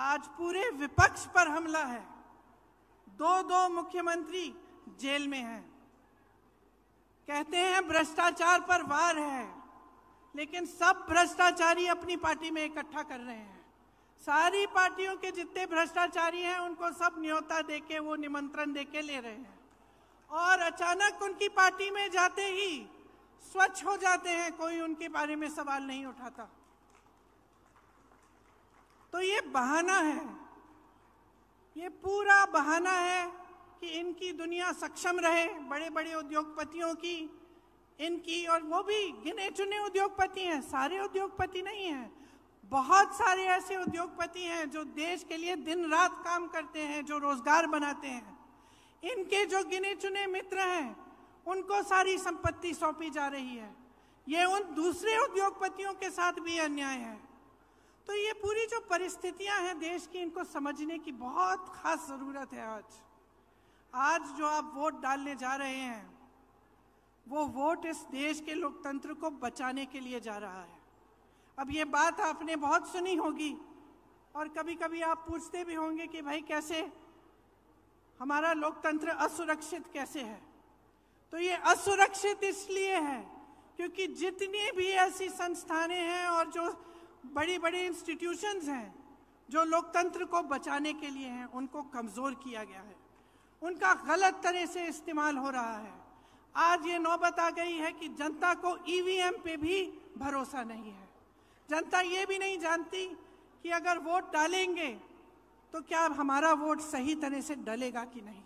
आज पूरे विपक्ष पर हमला है दो दो मुख्यमंत्री जेल में हैं कहते हैं भ्रष्टाचार पर वार है लेकिन सब भ्रष्टाचारी अपनी पार्टी में इकट्ठा कर रहे हैं सारी पार्टियों के जितने भ्रष्टाचारी हैं उनको सब न्योता देके वो निमंत्रण देके ले रहे हैं और अचानक उनकी पार्टी में जाते ही स्वच्छ हो जाते हैं कोई उनके बारे में सवाल नहीं उठाता तो ये बहाना है ये पूरा बहाना है कि इनकी दुनिया सक्षम रहे बड़े बड़े उद्योगपतियों की इनकी और वो भी गिने चुने उद्योगपति हैं सारे उद्योगपति नहीं हैं बहुत सारे ऐसे उद्योगपति हैं जो देश के लिए दिन रात काम करते हैं जो रोजगार बनाते हैं इनके जो गिने चुने मित्र हैं उनको सारी संपत्ति सौंपी जा रही है ये उन दूसरे उद्योगपतियों के साथ भी अन्याय है तो ये पूरी जो परिस्थितियां हैं देश की इनको समझने की बहुत खास जरूरत है आज आज जो आप वोट डालने जा रहे हैं वो वोट इस देश के लोकतंत्र को बचाने के लिए जा रहा है अब ये बात आपने बहुत सुनी होगी और कभी कभी आप पूछते भी होंगे कि भाई कैसे हमारा लोकतंत्र असुरक्षित कैसे है तो ये असुरक्षित इसलिए है क्योंकि जितनी भी ऐसी संस्थाएं हैं और जो बड़ी बड़ी इंस्टीट्यूशंस हैं जो लोकतंत्र को बचाने के लिए हैं उनको कमज़ोर किया गया है उनका गलत तरह से इस्तेमाल हो रहा है आज ये नौबत आ गई है कि जनता को ईवीएम e पे भी भरोसा नहीं है जनता ये भी नहीं जानती कि अगर वोट डालेंगे तो क्या हमारा वोट सही तरह से डलेगा कि नहीं